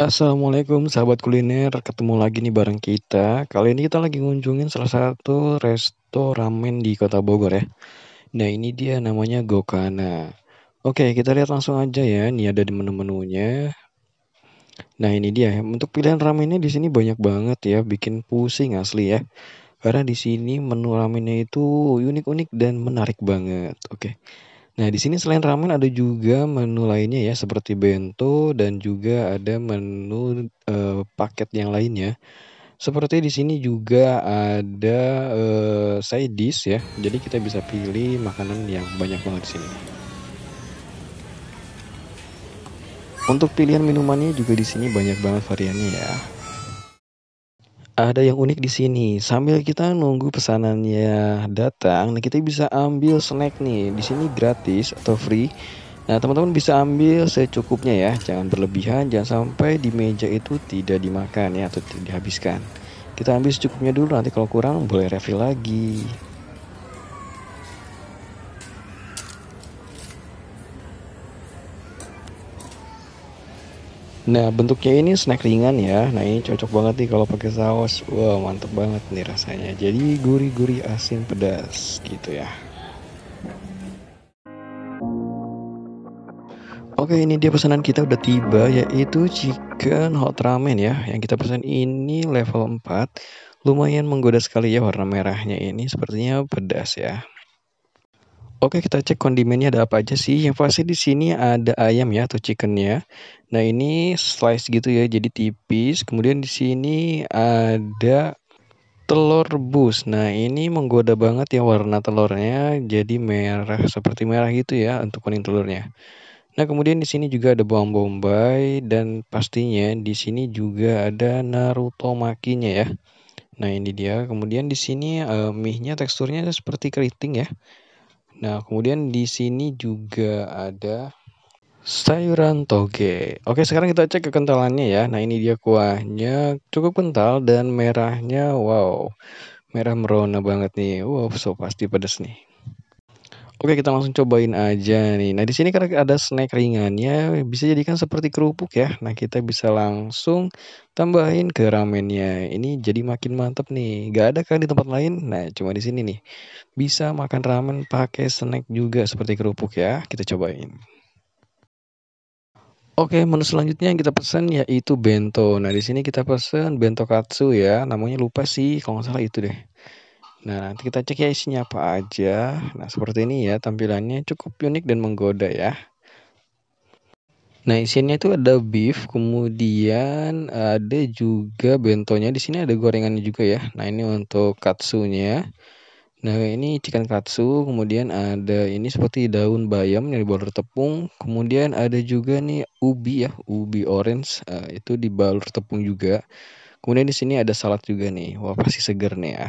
Assalamualaikum sahabat kuliner, ketemu lagi nih bareng kita. Kali ini kita lagi ngunjungin salah satu resto ramen di kota Bogor ya. Nah ini dia namanya Gokana. Oke kita lihat langsung aja ya, ini ada di menu-menunya. Nah ini dia, untuk pilihan ramennya di sini banyak banget ya, bikin pusing asli ya. Karena di sini menu ramennya itu unik-unik dan menarik banget. Oke. Nah, di sini selain ramen ada juga menu lainnya ya seperti bento dan juga ada menu, e, paket yang lainnya. Seperti di sini juga ada, e, side dish ya, jadi kita bisa pilih makanan yang banyak banget di sini. Untuk pilihan minumannya juga di sini banyak banget variannya ya. Ada yang unik di sini, sambil kita nunggu pesanannya datang, nah, kita bisa ambil snack nih. Di sini gratis atau free. Nah, teman-teman bisa ambil secukupnya ya. Jangan berlebihan, jangan sampai di meja itu tidak dimakan ya atau tidak dihabiskan. Kita ambil secukupnya dulu, nanti kalau kurang boleh refill lagi. Nah bentuknya ini snack ringan ya Nah ini cocok banget nih kalau pakai saus Wah wow, mantep banget nih rasanya Jadi gurih-gurih asin pedas gitu ya Oke ini dia pesanan kita udah tiba Yaitu chicken hot ramen ya Yang kita pesan ini level 4 Lumayan menggoda sekali ya warna merahnya ini Sepertinya pedas ya Oke, kita cek kondimennya ada apa aja sih. Yang pasti di sini ada ayam ya atau chickennya. Nah, ini slice gitu ya, jadi tipis. Kemudian di sini ada telur rebus. Nah, ini menggoda banget ya warna telurnya jadi merah seperti merah gitu ya untuk kuning telurnya. Nah, kemudian di sini juga ada bawang bombay dan pastinya di sini juga ada naruto makinya ya. Nah, ini dia. Kemudian di sini uh, mie-nya teksturnya seperti keriting ya. Nah, kemudian di sini juga ada sayuran toge. Oke, sekarang kita cek kekentalannya ya. Nah, ini dia kuahnya cukup kental dan merahnya wow. Merah merona banget nih. Wow, so pasti pedas nih. Oke, kita langsung cobain aja nih. Nah, di sini karena ada snack ringannya, bisa jadikan seperti kerupuk ya. Nah, kita bisa langsung tambahin ke ramennya. Ini jadi makin mantep nih. Gak ada kan di tempat lain? Nah, cuma di sini nih. Bisa makan ramen pakai snack juga seperti kerupuk ya. Kita cobain. Oke, menu selanjutnya yang kita pesan yaitu bento. Nah, di sini kita pesan bento katsu ya. Namanya lupa sih, kalau nggak salah itu deh. Nah, nanti kita cek ya isinya apa aja. Nah, seperti ini ya, tampilannya cukup unik dan menggoda ya. Nah, isinya itu ada beef, kemudian ada juga bentonya. Di sini ada gorengannya juga ya. Nah, ini untuk katsunya. Nah, ini chicken katsu, kemudian ada ini seperti daun bayam yang dibalur tepung, kemudian ada juga nih ubi ya, ubi orange uh, itu dibalur tepung juga. Kemudian di sini ada salad juga nih. Wah, pasti seger nih ya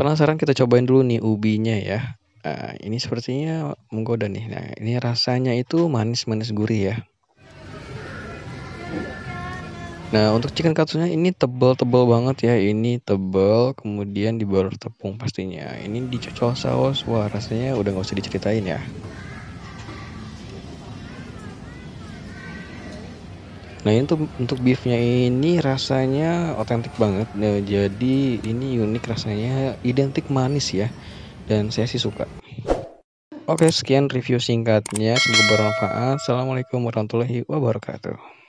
penasaran kita cobain dulu nih ubinya ya. Uh, ini sepertinya menggoda nih. Nah, ini rasanya itu manis-manis gurih ya. Nah, untuk chicken katsunya ini tebel-tebel banget ya. Ini tebel, kemudian dibalur tepung pastinya. Ini dicocol saus. Wah, rasanya udah nggak usah diceritain ya. Nah untuk untuk beefnya ini rasanya otentik banget. Nah, jadi ini unik rasanya, identik manis ya. Dan saya sih suka. Oke sekian review singkatnya. Semoga bermanfaat. Assalamualaikum warahmatullahi wabarakatuh.